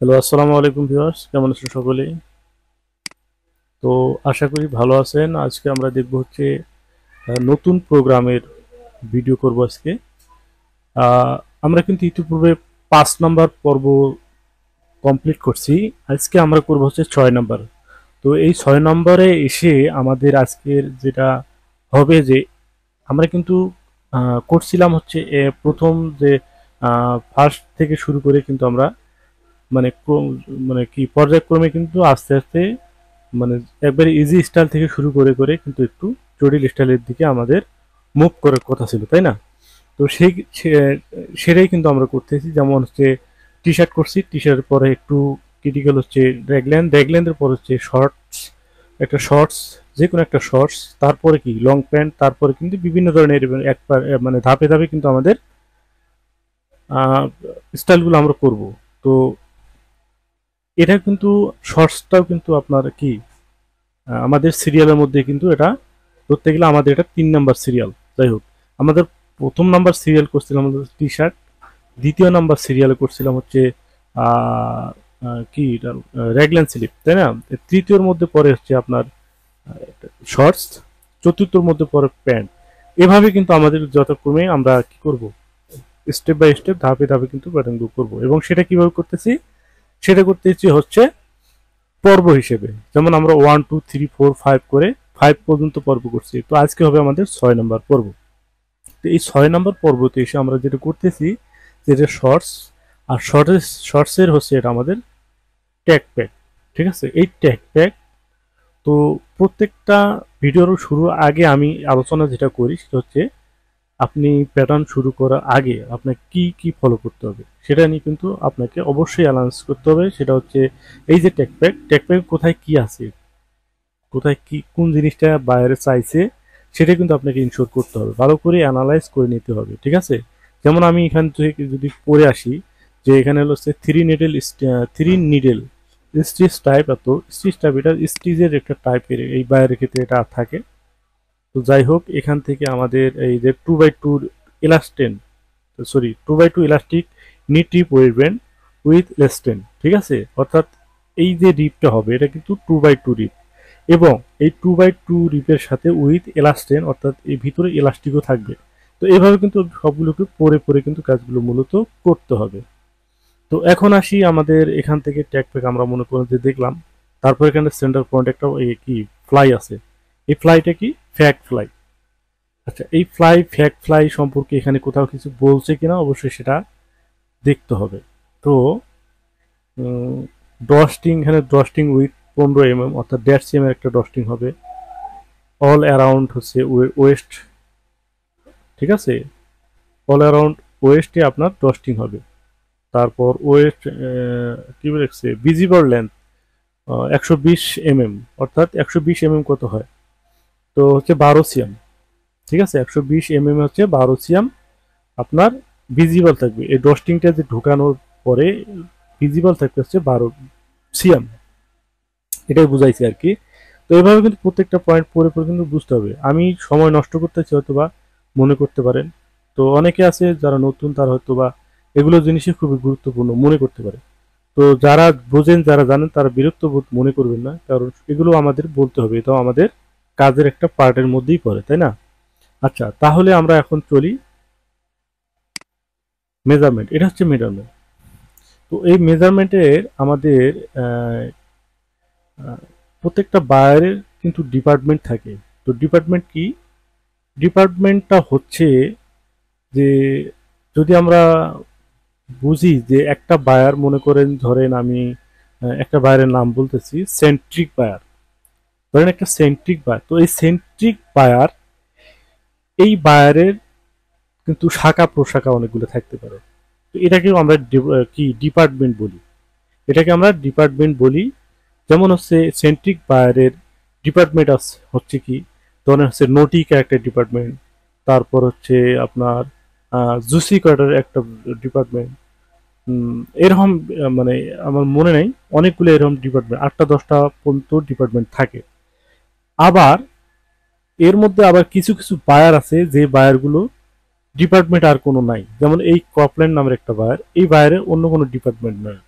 hello আসসালামু আলাইকুম viewers কেমন আছেন সকলেই তো আশা করি ভালো আছেন আজকে আমরা দেখব হচ্ছে নতুন প্রোগ্রামের ভিডিও করব আজকে আমরা কিন্তু ইতিপূর্বে পাঁচ নাম্বার পর্ব কমপ্লিট করছি আজকে আমরা করব হচ্ছে ছয় নাম্বার তো এই ছয় নম্বরে এসে আমাদের আজকের যেটা হবে যে আমরা কিন্তু করছিলাম হচ্ছে প্রথম যে ফার্স্ট থেকে শুরু করে কিন্তু আমরা মানে মানে কি পর্যায়ক্রমে কিন্তু আস্তে আস্তে মানে একবারে ইজি স্টাইল থেকে শুরু করে করে কিন্তু একটু জটিল স্টাইলের দিকে আমাদের মুভ করার কথা ছিল তাই না তো সেই সেটাই কিন্তু আমরা করতেছি যেমন হচ্ছে টি শার্ট করছি টি শার্টের পরে একটু ক্রিটিক্যাল হচ্ছে র্যাগল্যান র্যাগল্যান্ডের পর হচ্ছে শর্টস একটা শর্টস যে কোনো একটা শর্টস তারপরে কি লং প্যান্ট তারপরে কিন্তু বিভিন্ন ধরনের এক মানে ধাপে ধাপে কিন্তু আমাদের স্টাইলগুলো আমরা করব তো এটা কিন্তু শর্টসটাও কিন্তু আপনার কি আমাদের সিরিয়ালের মধ্যে কিন্তু এটা ধরতে গেলে আমাদের এটা তিন নাম্বার সিরিয়াল যাই হোক আমাদের প্রথম নাম্বার সিরিয়াল করছিলাম আমাদের টি শার্ট দ্বিতীয় নাম্বার সিরিয়াল করছিলাম হচ্ছে কি রেগল্যান্ড স্লিপ তাই না তৃতীয়র মধ্যে পরে হচ্ছে আপনার শর্টস চতুর্থর মধ্যে পরে প্যান্ট এভাবে কিন্তু আমাদের যথাক্রমে আমরা কি করব স্টেপ বাই স্টেপ ধাপে ধাপে কিন্তু বুক করবো এবং সেটা কিভাবে করতেছি সেটা করতেছি হচ্ছে পর্ব হিসেবে যেমন আমরা one two three four five করে ফাইভ পর্যন্ত পর্ব করছি তো আজকে হবে আমাদের ছয় নম্বর পর্ব তো এই ছয় নম্বর পর্বতে এসে আমরা যেটা করতেছি যেটা শর্টস আর শর্টের শর্টসের হচ্ছে এটা আমাদের ট্যাগ প্যাক ঠিক আছে এই ট্যাগ প্যাক তো প্রত্যেকটা ভিডিওর শুরুর আগে আমি আলোচনা যেটা করি সেটা হচ্ছে আপনি প্যাটার্ন শুরু করার আগে আপনাকে কি কি ফলো করতে হবে সেটা নিয়ে কিন্তু আপনাকে অবশ্যই অ্যালাউন্স করতে হবে সেটা হচ্ছে এই যে ট্যাকপ্যাক ট্যাকপ্যাক কোথায় কি আছে কোথায় কি কোন জিনিসটা বাইরে চাইছে সেটা কিন্তু আপনাকে ইনশোর করতে হবে ভালো করে অ্যানালাইজ করে নিতে হবে ঠিক আছে যেমন আমি এখান থেকে যদি পড়ে আসি যে এখানে হলো হচ্ছে three needle three needle stitch type এত স্টিচ টাইপ এটা স্টিচের একটা টাইপের এই বাইরের ক্ষেত্রে এটা থাকে তো যাই হোক এখান থেকে আমাদের এই যে two by two elastane sorry two by two elastic knit woven with elastane ঠিক আছে অর্থাৎ এই যে রিপটা হবে এটা কিন্তু টু বাই টু রিপ এবং এই টু বাই টু রিপের সাথে উইথ এলাস্টেন অর্থাৎ এই ভিতরে এলাস্টিকও থাকবে তো এভাবে কিন্তু সবগুলোকে পরে পরে কিন্তু কাজগুলো মূলত করতে হবে তো এখন আসি আমাদের এখান থেকে ট্যাগ প্যাক আমরা মনে করেন যে দেখলাম তারপর এখানে সেন্টার পয়েন্ট একটা কি ফ্লাই আছে এই ফ্লাইটা কি ফ্যাক ফ্লাই আচ্ছা এই ফ্লাই ফ্যাক ফ্লাই সম্পর্কে এখানে কোথাও কিছু বলছে কিনা অবশ্যই সেটা দেখতে হবে তো ডস্টিং এখানে ডস্টিং উইথ পনেরো এম mm, এম অর্থাৎ দেড়শো এম mm এর একটা ডস্টিং হবে অল অ্যারাউন্ড হচ্ছে ওয়েস্ট ঠিক আছে অল অ্যারাউন্ড ওয়েস্টে আপনার ডস্টিং হবে তারপর ওয়েস্ট কী বলেছে ভিজিবল লেন্থ একশো বিশ এম mm, এম অর্থাৎ একশো বিশ এম এম কত হয় তো হচ্ছে বারো সিএম ঠিক আছে একশো বিশ এম এম হচ্ছে বারোসিয়াম আপনার ভিজিবল থাকবে এই ডস্টিংটা যে ঢুকানোর পরে ভিজিবল থাকবে হচ্ছে বারো সিয়াম এটাই বুঝাইছি আর কি তো এভাবে কিন্তু প্রত্যেকটা পয়েন্ট পরে পরে কিন্তু বুঝতে হবে আমি সময় নষ্ট করতেছি হয়তো বা মনে করতে পারেন তো অনেকে আছে যারা নতুন তারা হয়তো বা এগুলো জিনিসই খুবই গুরুত্বপূর্ণ মনে করতে পারে তো যারা বোঝেন যারা জানেন তারা বিরক্তবোধ মনে করবেন না কারণ এগুলো আমাদের বলতে হবে এটাও আমাদের কাজের একটা পার্টের মধ্যেই পড়ে তাই না আচ্ছা তাহলে আমরা এখন চলি মেজারমেন্ট এটা হচ্ছে মেজারমেন্ট তো এই মেজারমেন্টের আমাদের প্রত্যেকটা বায়ারের কিন্তু ডিপার্টমেন্ট থাকে তো ডিপার্টমেন্ট কি ডিপার্টমেন্টটা হচ্ছে যে যদি আমরা বুঝি যে একটা বায়ার মনে করেন ধরেন আমি একটা বায়ারের নাম বলতেছি সেন্ট্রিক বায়ার ধরেন একটা সেন্ট্রিক বায়ার তো এই সেন্ট্রিক বায়ার এই বায়ারের কিন্তু শাখা প্রশাখা অনেকগুলো থাকতে পারে তো এটাকে আমরা কি ডিপার্টমেন্ট বলি এটাকে আমরা ডিপার্টমেন্ট বলি যেমন হচ্ছে সেন্ট্রিক বায়ারের ডিপার্টমেন্ট হচ্ছে কি ধরেন হচ্ছে নোটিকা একটা ডিপার্টমেন্ট তারপর হচ্ছে আপনার জুসি কার্ডের একটা ডিপার্টমেন্ট এরকম মানে আমার মনে নেই অনেকগুলো এরকম ডিপার্টমেন্ট আটটা দশটা পর্যন্ত ডিপার্টমেন্ট থাকে আবার এর মধ্যে আবার কিছু কিছু বায়ার আছে যে বায়ারগুলো ডিপার্টমেন্ট আর কোনো নাই যেমন এই ক্রপল্যান্ড নামের একটা বায়ার এই বায়ারে অন্য কোনো ডিপার্টমেন্ট নয়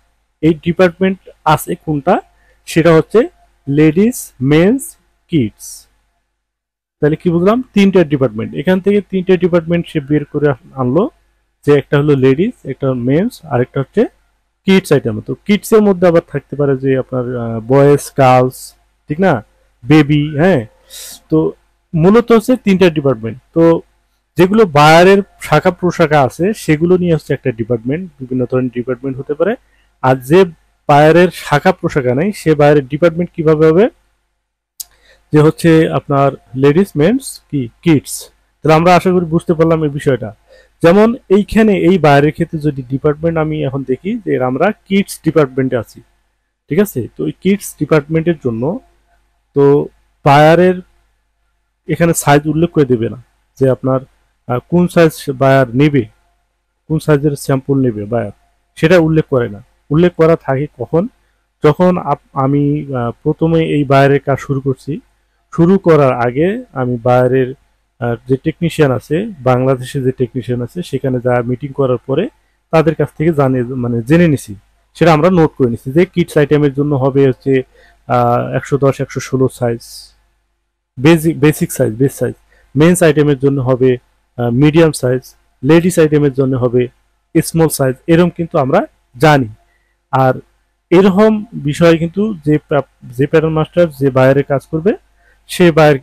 এই ডিপার্টমেন্ট আছে কোনটা সেটা হচ্ছে লেডিস মেন্স কিডস তাহলে কি বুঝলাম তিনটা ডিপার্টমেন্ট এখান থেকে তিনটা ডিপার্টমেন্ট সে বের করে আনলো যে একটা হলো লেডিস একটা মেন্স আরেকটা হচ্ছে কিডস আইটেম তো কিডসের মধ্যে আবার থাকতে পারে যে আপনার বয়েজ গার্লস ঠিক না বেবি হ্যাঁ তো মূলত হচ্ছে তিনটা ডিপার্টমেন্ট তো যেগুলো বায়ারের শাখা প্রশাখা আছে সেগুলো নিয়ে হচ্ছে একটা ডিপার্টমেন্ট বিভিন্ন ধরনের ডিপার্টমেন্ট হতে পারে আর যে বায়ারের শাখা প্রশাখা নেই সে বায়ারের ডিপার্টমেন্ট কিভাবে হবে যে হচ্ছে আপনার লেডিস মেন্স কি কিডস তাহলে আমরা আশা করি বুঝতে পারলাম এই বিষয়টা যেমন এইখানে এই বাইরের ক্ষেত্রে যদি ডিপার্টমেন্ট আমি এখন দেখি যে আমরা কিডস ডিপার্টমেন্টে আছি ঠিক আছে তো এই কিডস ডিপার্টমেন্টের জন্য তো বায়ারের এখানে সাইজ উল্লেখ করে দেবে না যে আপনার কোন সাইজ বায়ার নেবে কোন সাইজের স্যাম্পল নেবে বায়ার সেটা উল্লেখ করে না উল্লেখ করা থাকে কখন যখন আমি প্রথমে এই বায়ারের কাজ শুরু করছি শুরু করার আগে আমি বায়ারের যে টেকনিশিয়ান আছে বাংলাদেশে যে টেকনিশিয়ান আছে সেখানে যা মিটিং করার পরে তাদের কাছ থেকে জানিয়ে মানে জেনে নিছি সেটা আমরা নোট করে নিছি যে কিটস আইটেমের জন্য হবে হচ্ছে একশো দশ একশো ষোলো size basic basic size base size men's আইটেমের জন্য হবে মিডিয়াম সাইজ লেডিস আইটেমের জন্য হবে স্মল সাইজ এরম কিন্তু আমরা জানি আর এরকম বিষয়ে কিন্তু যে যে প্যাটার্ন মাস্টার যে বাইরে কাজ করবে সে বাইর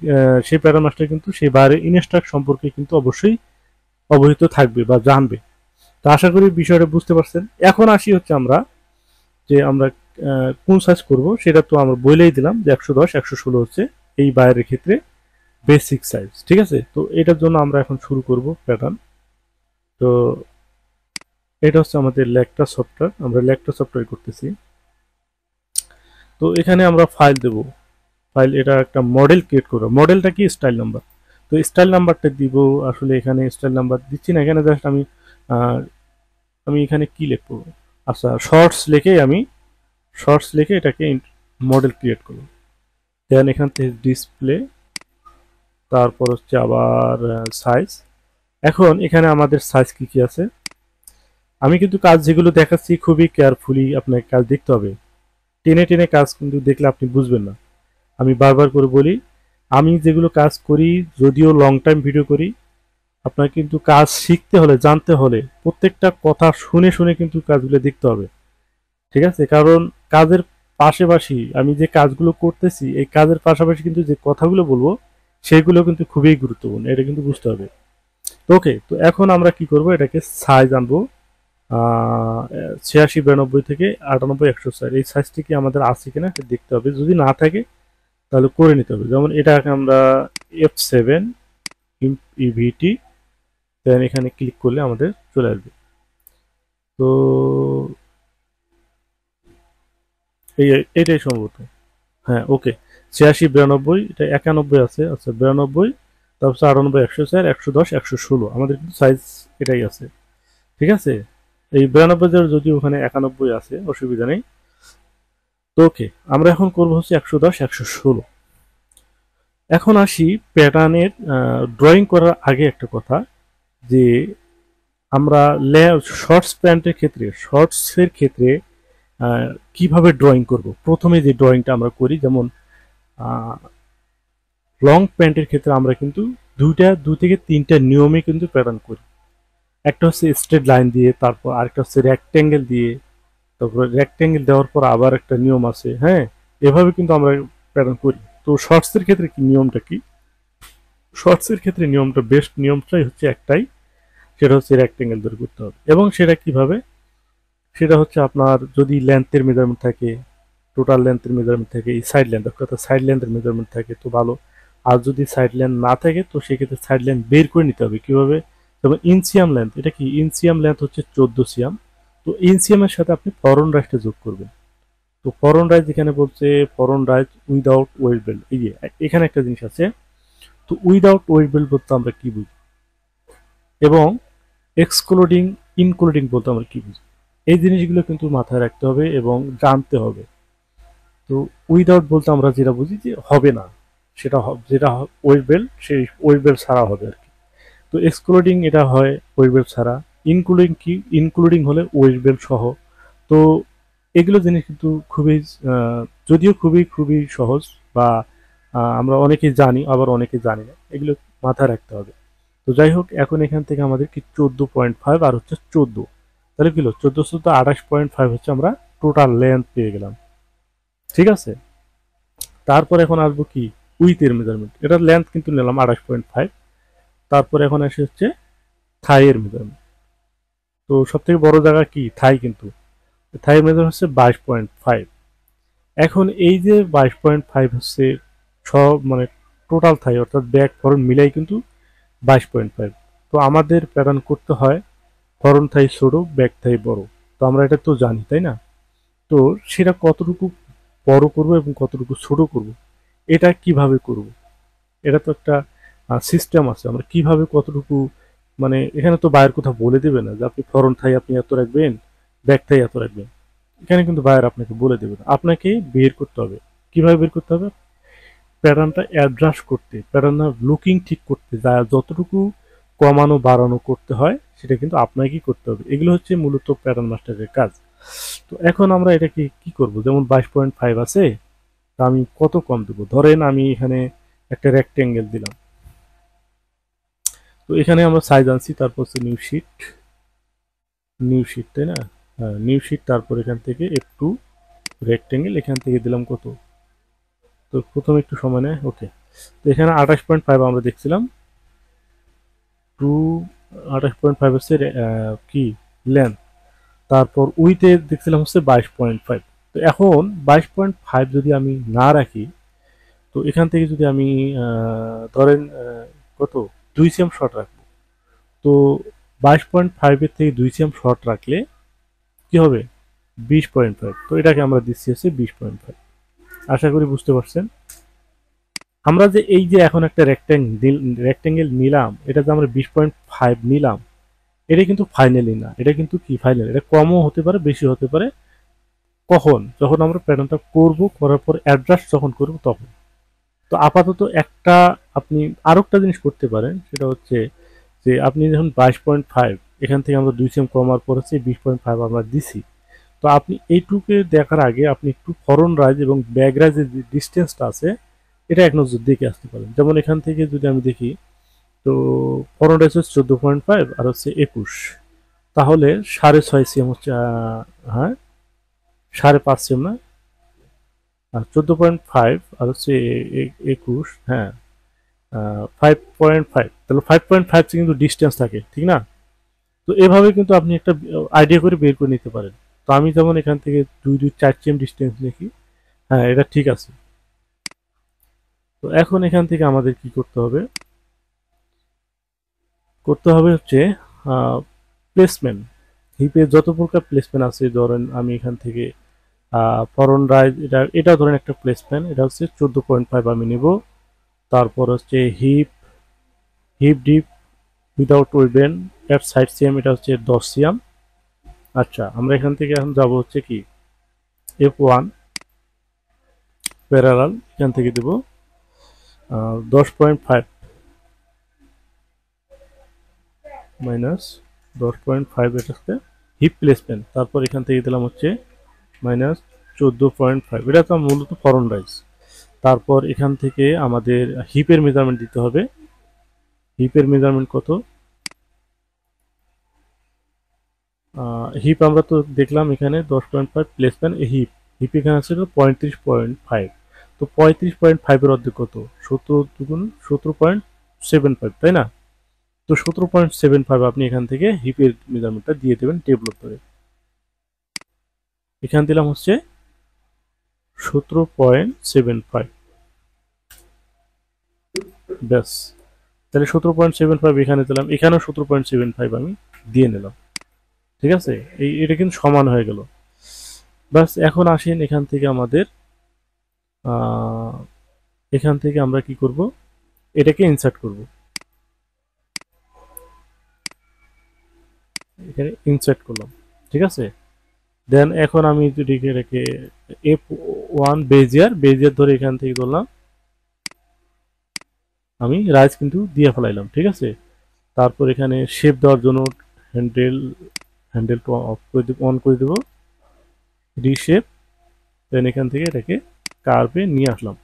সে প্যাটার্ন মাস্টার কিন্তু সেই বাইরে ইনস্ট্রাক্ট সম্পর্কে কিন্তু অবশ্যই অবহিত থাকবে বা জানবে তো আশা করি বিষয়টা বুঝতে পারছেন এখন আসি হচ্ছে আমরা যে আমরা কোন সাইজ করব সেটা তো আমরা বইলেই দিলাম যে একশো দশ একশো ষোলো হচ্ছে এই বাইরের ক্ষেত্রে বেসিক সাইজ ঠিক আছে তো এটার জন্য আমরা এখন শুরু করব প্যাটার্ন তো এটা হচ্ছে আমাদের ল্যাকটা সফটওয়্যার আমরা ল্যাকটা সফটওয়্যার করতেছি তো এখানে আমরা ফাইল দেব ফাইল এটা একটা মডেল ক্রিয়েট করবো মডেলটা কি স্টাইল নাম্বার তো স্টাইল নাম্বারটা দিব আসলে এখানে স্টাইল নাম্বার দিচ্ছি না এখানে জাস্ট আমি আমি এখানে কি লিখবো আচ্ছা শর্টস লিখে আমি শর্টস লিখে এটাকে মডেল ক্রিয়েট করব দেন এখান থেকে ডিসপ্লে তারপর হচ্ছে আবার সাইজ এখন এখানে আমাদের সাইজ কী কী আছে আমি কিন্তু কাজ যেগুলো দেখাচ্ছি খুবই কেয়ারফুলি আপনাকে কাজ দেখতে হবে টেনে টেনে কাজ কিন্তু দেখলে আপনি বুঝবেন না আমি বারবার করে বলি আমি যেগুলো কাজ করি যদিও লং টাইম ভিডিও করি আপনার কিন্তু কাজ শিখতে হলে জানতে হলে প্রত্যেকটা কথা শুনে শুনে কিন্তু কাজগুলো দেখতে হবে ঠিক আছে কারণ কাজের পাশাপাশি আমি যে কাজগুলো করতেছি এই কাজের পাশাপাশি কিন্তু যে কথাগুলো বলবো সেগুলো কিন্তু খুবই গুরুত্বপূর্ণ এটা কিন্তু বুঝতে হবে ওকে তো এখন আমরা কি করব এটাকে সাইজ আনবো ছিয়াশি বিরানব্বই থেকে আটানব্বই একশো সাইজ এই সাইজটি কি আমাদের আছে কিনা এটা দেখতে হবে যদি না থাকে তাহলে করে নিতে হবে যেমন এটাকে আমরা এফ সেভেন ইভিটি দেন এখানে ক্লিক করলে আমাদের চলে আসবে তো এই এটাই সম্ভবত হ্যাঁ ওকে ছিয়াশি বিরানব্বই এটা একানব্বই আছে আচ্ছা বিরানব্বই তারপর আটানব্বই একশো চার একশো দশ একশো ষোলো আমাদের কিন্তু সাইজ এটাই আছে ঠিক আছে এই বিরানব্বই হাজার যদি ওখানে একানব্বই আছে অসুবিধা নেই তো ওকে আমরা এখন করবো হচ্ছে একশো দশ একশো ষোলো এখন আসি প্যাটার্নের ড্রয়িং করার আগে একটা কথা যে আমরা শর্টস প্যান্টের ক্ষেত্রে শর্টসের ক্ষেত্রে কিভাবে ড্রয়িং করব প্রথমে যে ড্রয়িংটা আমরা করি যেমন লং প্যান্টের ক্ষেত্রে আমরা কিন্তু দুইটা দু থেকে তিনটা নিয়মে কিন্তু প্যাটার্ন করি একটা হচ্ছে স্ট্রেট লাইন দিয়ে তারপর আরেকটা হচ্ছে র্যাক্ট্যাঙ্গেল দিয়ে তারপর র্যাক্ট্যাঙ্গেল দেওয়ার পর আবার একটা নিয়ম আছে হ্যাঁ এভাবে কিন্তু আমরা প্যাটার্ন করি তো শর্টসের ক্ষেত্রে কি নিয়মটা কি শর্টসের ক্ষেত্রে নিয়মটা বেস্ট নিয়মটাই হচ্ছে একটাই সেটা হচ্ছে র্যাক্ট্যাঙ্গেল দূর করতে হবে এবং সেটা কিভাবে সেটা হচ্ছে আপনার যদি লেন্থের মেজারমেন্ট থাকে টোটাল লেন্থের মেজারমেন্ট থাকে এই সাইড লেন্থ অর্থাৎ সাইড লেন্থের মেজারমেন্ট থাকে তো ভালো আর যদি সাইড লেন্থ না থাকে তো সেক্ষেত্রে সাইড লেন্থ বের করে নিতে হবে কীভাবে যেমন ইনসিয়াম লেন্থ এটা কি ইনসিয়াম লেন্থ হচ্ছে চোদ্দো সিয়াম তো ইনসিয়ামের সাথে আপনি ফরন রাইসটা যোগ করবেন তো ফরন রাইস এখানে বলছে front rise without waist belt এই যে এখানে একটা জিনিস আছে তো উইদাউট ওয়েট বেল্ট বলতে আমরা কী বুঝি এবং এক্সক্লুডিং ইনক্লুডিং বলতে আমরা কী বুঝি এই জিনিসগুলো কিন্তু মাথায় রাখতে হবে এবং জানতে হবে তো উইদাউট বলতে আমরা যেটা বুঝি যে হবে না সেটা যেটা ওয়েবেল সেই ওয়েবেল ছাড়া হবে আর কি তো এক্সক্লুডিং এটা হয় ওয়েবেল ছাড়া ইনক্লুডিং কি ইনক্লুডিং হলে ওয়েবেল সহ তো এগুলো জিনিস কিন্তু খুবই যদিও খুবই খুবই সহজ বা আমরা অনেকে জানি আবার অনেকে জানি না এগুলো মাথায় রাখতে হবে তো যাই হোক এখন এখান থেকে আমাদেরকে চোদ্দো পয়েন্ট ফাইভ আর হচ্ছে চোদ্দো তাহলে কি হলো চোদ্দোশো তো আঠাশ পয়েন্ট ফাইভ হচ্ছে আমরা টোটাল লেন্থ পেয়ে গেলাম ঠিক আছে তারপর এখন আসবো কি উইথের মেজারমেন্ট এটার লেন্থ কিন্তু নিলাম আঠাশ পয়েন্ট ফাইভ তারপর এখন এসে হচ্ছে থাইয়ের মেজারমেন্ট তো সব থেকে বড় জায়গা কি থাই কিন্তু থাই মেজার হচ্ছে বাইশ পয়েন্ট ফাইভ এখন এই যে বাইশ পয়েন্ট ফাইভ হচ্ছে সব মানে টোটাল থাই অর্থাৎ ব্যাক ফরন মিলাই কিন্তু বাইশ পয়েন্ট ফাইভ তো আমাদের প্যাটার্ন করতে হয় ফরন থাই ছোট ব্যাগ থাই বড় তো আমরা এটা তো জানি তাই না তো সেটা কতটুকু বড় করব এবং কতটুকু ছোট করব এটা কিভাবে করব এটা তো একটা সিস্টেম আছে আমরা কিভাবে কতটুকু মানে এখানে তো বায়ের কথা বলে দেবে না যে আপনি ফরন থাই আপনি এত রাখবেন ব্যাগ থাই এত রাখবেন এখানে কিন্তু বায়ের আপনাকে বলে দেবে না আপনাকে বের করতে হবে কিভাবে বের করতে হবে প্যাটার্নটা অ্যাড্রাস করতে প্যাটার্নটা লুকিং ঠিক করতে যা যতটুকু কমানো বাড়ানো করতে হয় সেটা কিন্তু আপনাকেই করতে হবে এগুলো হচ্ছে মূলত প্যাটার্ন মাস্টারের কাজ তো এখন আমরা এটাকে কি করব যেমন বাইশ পয়েন্ট ফাইভ আছে তা আমি কত কম দেবো ধরেন আমি এখানে একটা রেক্টেঙ্গেল দিলাম তো এখানে আমরা সাইজ আনছি তারপর হচ্ছে নিউ শিট নিউ শিট তাই না হ্যাঁ নিউ শিট তারপর এখান থেকে একটু টু রেক্টেঙ্গেল এখান থেকে দিলাম কত তো প্রথমে একটু সময় নেয় ওকে তো এখানে আঠাশ পয়েন্ট ফাইভ আমরা দেখছিলাম টু আঠাশ পয়েন্ট ফাইভ হচ্ছে কি লেন্থ তারপর উইথে দেখছিলাম হচ্ছে বাইশ পয়েন্ট ফাইভ তো এখন বাইশ পয়েন্ট ফাইভ যদি আমি না রাখি তো এখান থেকে যদি আমি ধরেন কত দুই সিএম শর্ট রাখবো তো বাইশ পয়েন্ট ফাইভের থেকে দুই সিএম শর্ট রাখলে কি হবে বিশ পয়েন্ট ফাইভ তো এটাকে আমরা দিচ্ছি হচ্ছে বিশ পয়েন্ট ফাইভ আশা করি বুঝতে পারছেন আমরা যে এই যে এখন একটা রেক্ট্যাঙ্গেল রেক্ট্যাঙ্গেল নিলাম এটা যে আমরা বিশ পয়েন্ট ফাইভ নিলাম এটা কিন্তু ফাইনালি না এটা কিন্তু কি ফাইনাল এটা কমও হতে পারে বেশি হতে পারে কখন যখন আমরা প্যাটার্নটা করব করার পর অ্যাডজাস্ট যখন করব তখন তো আপাতত একটা আপনি আরও একটা জিনিস করতে পারেন সেটা হচ্ছে যে আপনি যখন বাইশ পয়েন্ট ফাইভ এখান থেকে আমরা দুই সেম কমার পর হচ্ছে বিশ পয়েন্ট ফাইভ আমরা দিছি তো আপনি এইটুকে দেখার আগে আপনি একটু ফরন রাইজ এবং ব্যাক রাইজের যে ডিস্টেন্সটা আছে এটা এক নজর দিকে আসতে পারেন যেমন এখান থেকে যদি আমি দেখি তো করোনা হচ্ছে চোদ্দো পয়েন্ট ফাইভ আর হচ্ছে একুশ তাহলে সাড়ে ছয় সিএম হচ্ছে হ্যাঁ সাড়ে পাঁচ সিএম না আর চোদ্দো পয়েন্ট ফাইভ আর হচ্ছে একুশ হ্যাঁ ফাইভ পয়েন্ট ফাইভ তাহলে ফাইভ পয়েন্ট ফাইভ কিন্তু ডিস্টেন্স থাকে ঠিক না তো এভাবে কিন্তু আপনি একটা আইডিয়া করে বের করে নিতে পারেন তো আমি যেমন এখান থেকে দুই দুই চার সিএম ডিস্টেন্স দেখি হ্যাঁ এটা ঠিক আছে তো এখন এখান থেকে আমাদের কি করতে হবে করতে হবে হচ্ছে প্লেসমেন্ট হিপে যত প্রকার প্লেসমেন্ট আছে ধরেন আমি এখান থেকে ফরন রাইজ এটা এটা ধরেন একটা প্লেসমেন্ট এটা হচ্ছে চোদ্দো পয়েন্ট ফাইভ আমি নেব তারপর হচ্ছে হিপ হিপ ডিপ উইদাউট ওয়েবেন অ্যাপ সাইড সিএম এটা হচ্ছে দশ সিএম আচ্ছা আমরা এখান থেকে এখন যাব হচ্ছে কি এফ ওয়ান প্যারালাল এখান থেকে দেবো দশ পয়েন্ট ফাইভ মাইনাস দশ পয়েন্ট ফাইভ এটা হচ্ছে হিপ প্লেসমেন্ট তারপর এখান থেকে দিলাম হচ্ছে মাইনাস চোদ্দো পয়েন্ট ফাইভ এটা তো মূলত ফরন রাইস তারপর এখান থেকে আমাদের হিপের মেজারমেন্ট দিতে হবে হিপের মেজারমেন্ট কত হিপ আমরা তো দেখলাম এখানে দশ point five placement hip hip এখানে আছে পঁয়ত্রিশ পয়েন্ট ফাইভ তো পঁয়ত্রিশ পয়েন্ট ফাইভের অর্ধেক কত সতেরো দুগুণ সতেরো পয়েন্ট সেভেন ফাইভ তাই না তো সতেরো পয়েন্ট সেভেন ফাইভ আপনি এখান থেকে হিপের মেজারমেন্টটা দিয়ে দেবেন ডেভেলপারে এখান দিলাম হচ্ছে সতেরো পয়েন্ট সেভেন ফাইভ ব্যাস তাহলে সতেরো পয়েন্ট সেভেন ফাইভ এখানে দিলাম এখানেও সতেরো পয়েন্ট সেভেন ফাইভ আমি দিয়ে নিলাম ঠিক আছে এই এটা কিন্তু সমান হয়ে গেল ব্যাস এখন আসেন এখান থেকে আমাদের এখান থেকে আমরা কি করব এটাকে ইনসার্ট করব এখানে ইনসার্ট করলাম ঠিক আছে দেন এখন আমি এটিকে রেখে এফ ওয়ান বেজিয়ার বেজিয়ার ধরে এখান থেকে ধরলাম আমি রাইস কিন্তু দিয়ে ফেলাইলাম ঠিক আছে তারপর এখানে শেপ দেওয়ার জন্য হ্যান্ডেল হ্যান্ডেলটা অফ করে অন করে দেবো রিশেপ দেন এখান থেকে এটাকে কার্ভে নিয়ে আসলাম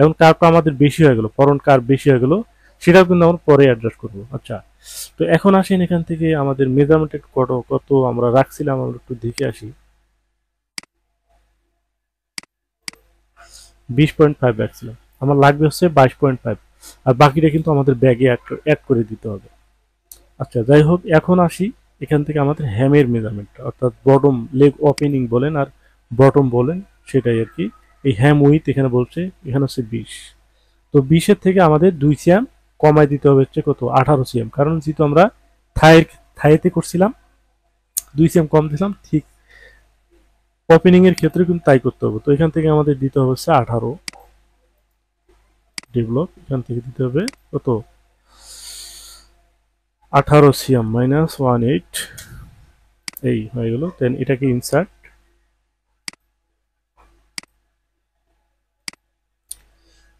এখন কার্ভ আমাদের বেশি হয়ে গেলো ফরন কার্ভ বেশি হয়ে গেলো সেটাও কিন্তু আমরা পরে অ্যাড্রেস করবো আচ্ছা তো এখন আসেন এখান থেকে আমাদের মেজারমেন্টেড কত কত আমরা রাখছিলাম আমরা একটু দেখে আসি বিশ পয়েন্ট ফাইভ রাখছিলাম আমার লাগবে হচ্ছে বাইশ পয়েন্ট ফাইভ আর বাকিটা কিন্তু আমাদের ব্যাগে অ্যাড করে দিতে হবে আচ্ছা যাই হোক এখন আসি এখান থেকে আমাদের হ্যামের মেজারমেন্টটা অর্থাৎ বটম লেগ ওপেনিং বলেন আর বটম বলেন সেটাই আর কি এই হ্যাম উইথ এখানে বলছে এখানে হচ্ছে বিশ তো বিশের থেকে আমাদের দুই সিয়াম কমায় দিতে হবে হচ্ছে কত আঠারো সিএম কারণ যেহেতু আমরা থায়ের থায়েতে করছিলাম দুই সিএম কম দিলাম ঠিক এর ক্ষেত্রে কিন্তু তাই করতে হবে তো এখান থেকে আমাদের দিতে হবে হচ্ছে আঠারো ডেভেলপ এখান থেকে দিতে হবে কত আঠারো সিএম মাইনাস ওয়ান এইট এই হয়ে গেল দেন এটাকে ইনসার্ট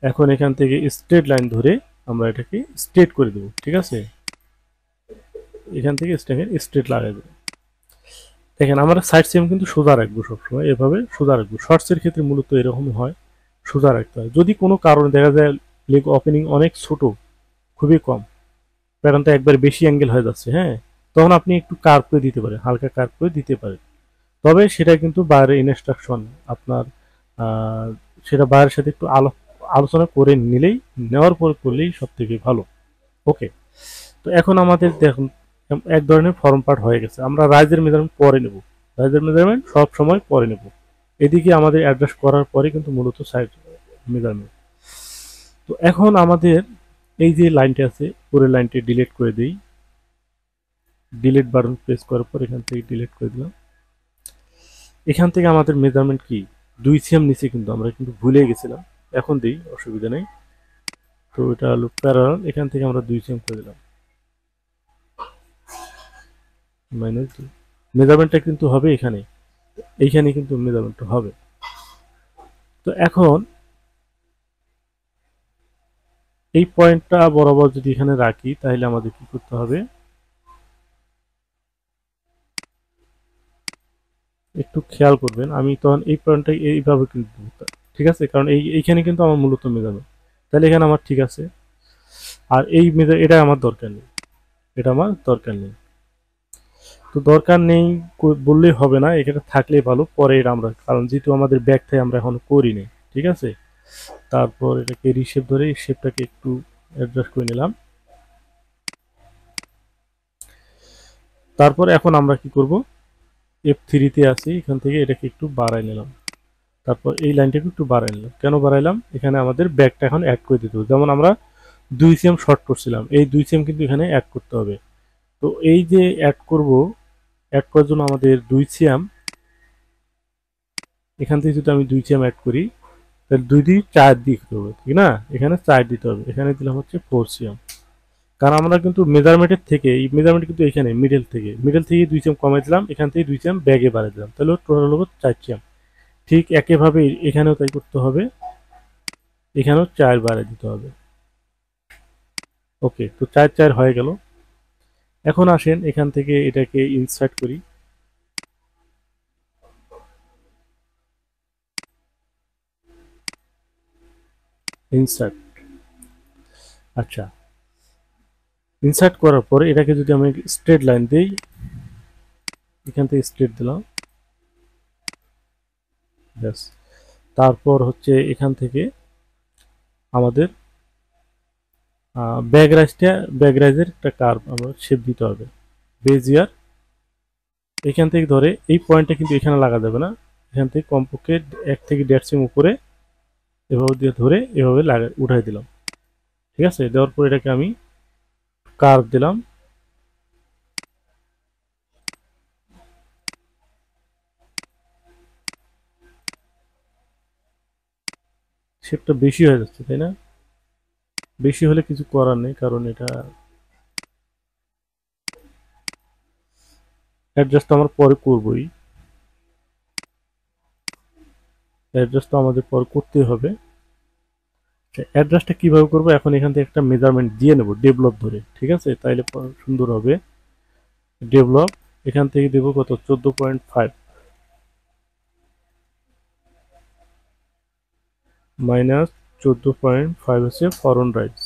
এখন এখান থেকে স্ট্রেট লাইন ধরে আমরা এটাকে স্ট্রেট করে দেব ঠিক আছে এখান থেকে স্ট্রেট লাগাই দেবো দেখেন আমরা সাইড সেম কিন্তু সোজা রাখবো সবসময় এভাবে সোজা রাখবো শর্টসের ক্ষেত্রে মূলত এরকম হয় সোজা রাখতে হয় যদি কোনো কারণে দেখা যায় লেগ ওপেনিং অনেক ছোট খুবই কম প্যাটার্নটা একবার বেশি অ্যাঙ্গেল হয়ে যাচ্ছে হ্যাঁ তখন আপনি একটু কার্ভ করে দিতে পারেন হালকা কার্ভ করে দিতে পারেন তবে সেটা কিন্তু বাইরের ইনস্ট্রাকশন আপনার সেটা বাইরের সাথে একটু আলোক আলোচনা করে নিলেই নেওয়ার পর করলেই সব থেকে ভালো ওকে তো এখন আমাদের দেখুন এক ধরনের ফর্ম পার্ট হয়ে গেছে আমরা রাইজের মেজারমেন্ট পরে নেব রাইজের মেজারমেন্ট সব সময় পরে নেব এদিকে আমাদের অ্যাড্রেস করার পরে কিন্তু মূলত সাইজ মেজারমেন্ট তো এখন আমাদের এই যে লাইনটি আছে পুরো লাইনটি ডিলিট করে দিই ডিলিট বাটন প্রেস করার পর এখান থেকে ডিলিট করে দিলাম এখান থেকে আমাদের মেজারমেন্ট কি দুই সিএম নিচে কিন্তু আমরা কিন্তু ভুলে গেছিলাম এখন দিই অসুবিধা নেই তো এটা হলো প্যারাল এখান থেকে আমরা দুই সেম করে দিলাম মাইনাস দুই মেজারমেন্টটা কিন্তু হবে এখানে এইখানে কিন্তু মেজারমেন্টটা হবে তো এখন এই পয়েন্টটা বরাবর যদি এখানে রাখি তাহলে আমাদের কি করতে হবে একটু খেয়াল করবেন আমি তখন এই পয়েন্টটা এইভাবে কিন্তু ঠিক আছে কারণ এই এইখানে কিন্তু আমার মূলত মেজানো তাহলে এখানে আমার ঠিক আছে আর এই মেজা এটা আমার দরকার নেই এটা আমার দরকার নেই তো দরকার নেই বললেই হবে না এখানে থাকলেই ভালো পরে এটা আমরা কারণ যেহেতু আমাদের ব্যাগ থেকে আমরা এখন করি নি ঠিক আছে তারপর এটাকে রিসেপ ধরে এই শেপটাকে একটু অ্যাডজাস্ট করে নিলাম তারপর এখন আমরা কি করব এফ থ্রিতে আসি এখান থেকে এটাকে একটু বাড়াই নিলাম তারপর এই লাইনটাকে একটু বাড়াইলাম কেন বাড়াইলাম এখানে আমাদের ব্যাগটা এখন অ্যাড করে দিতে হবে যেমন আমরা দুই সিএম শর্ট করছিলাম এই দুই সিএম কিন্তু এখানে অ্যাড করতে হবে তো এই যে অ্যাড করব অ্যাড করার জন্য আমাদের দুই সিএম এখান থেকে যদি আমি দুই সিএম অ্যাড করি তাহলে দুই দিয়ে চার দিতে হবে ঠিক না এখানে চার দিতে হবে এখানে দিলাম হচ্ছে ফোর সিএম কারণ আমরা কিন্তু মেজারমেন্টের থেকে এই মেজারমেন্ট কিন্তু এখানে মিডল থেকে মিডল থেকে দুই সিএম কমে দিলাম এখান থেকে দুই সিএম ব্যাগে বাড়িয়ে দিলাম তাহলে টোটাল হলো চার সিএম ঠিক একইভাবে এখানেও তাই করতে হবে এখানেও চার বাড়ে দিতে হবে ওকে তো চার চার হয়ে গেল এখন আসেন এখান থেকে এটাকে ইনসার্ট করি ইনসার্ট আচ্ছা ইনসার্ট করার পরে এটাকে যদি আমি স্ট্রেট লাইন দিই এখান থেকে স্ট্রেট দিলাম ব্যাস তারপর হচ্ছে এখান থেকে আমাদের ব্যাগ রাইসটা ব্যাগ একটা কার্ভ আমরা শেপ দিতে হবে বেজিয়ার এখান থেকে ধরে এই পয়েন্টটা কিন্তু এখানে লাগা যাবে না এখান থেকে কমপক্ষে এক থেকে দেড় সিম উপরে এভাবে দিয়ে ধরে এভাবে লাগা উঠাই দিলাম ঠিক আছে দেওয়ার পর এটাকে আমি কার্ভ দিলাম শেপটা বেশি হয়ে যাচ্ছে তাই না বেশি হলে কিছু করার নেই কারণ এটা অ্যাডজাস্ট আমরা পরে করবই অ্যাডজাস্ট আমাদের পর করতে হবে অ্যাড্রেসটা আচ্ছা, কিভাবে করবো এখন এখান থেকে একটা মেজারমেন্ট দিয়ে নেব ডেভেলপ ধরে ঠিক আছে তাইলে সুন্দর হবে ডেভেলপ এখান থেকে দেব কত চোদ্দো পয়েন্ট ফাইভ মাইনাস চোদ্দো পয়েন্ট ফাইভ হচ্ছে ফরন রাইস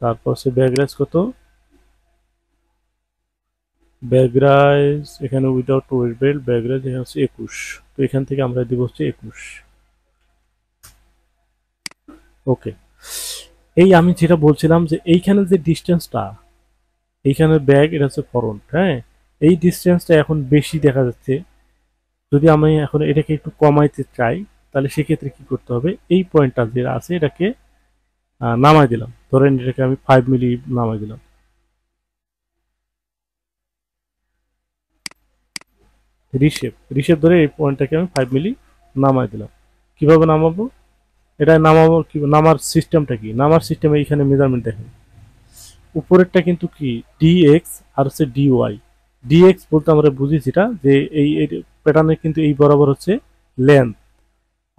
তারপর হচ্ছে ব্যাগ রাইস কত ব্যাগ রাইস এখানে without waist belt back rise এখানে হচ্ছে একুশ তো এখান থেকে আমরা দিব হচ্ছে একুশ ওকে এই আমি যেটা বলছিলাম যে এইখানে যে ডিস্টেন্সটা এইখানে ব্যাগ এটা হচ্ছে ফরন হ্যাঁ এই ডিস্টেন্সটা এখন বেশি দেখা যাচ্ছে যদি আমি এখন এটাকে একটু কমাইতে চাই তাহলে সেক্ষেত্রে কি করতে হবে এই পয়েন্টটা যে আছে এটাকে নামাই দিলাম ধরেন এটাকে আমি ফাইভ মিলি নামাই দিলাম রিসেপ রিসেপ ধরে এই পয়েন্টটাকে আমি ফাইভ মিলি নামাই দিলাম কিভাবে নামাবো এটা নামাবো কি নামার সিস্টেমটা কি নামার সিস্টেমে এইখানে মেজারমেন্ট দেখেন উপরেরটা কিন্তু কি ডিএক্স আর হচ্ছে ডিওয়াই ডিএক্স বলতে আমরা বুঝি যেটা যে এই প্যাটার্নের কিন্তু এই বরাবর হচ্ছে লেন্থ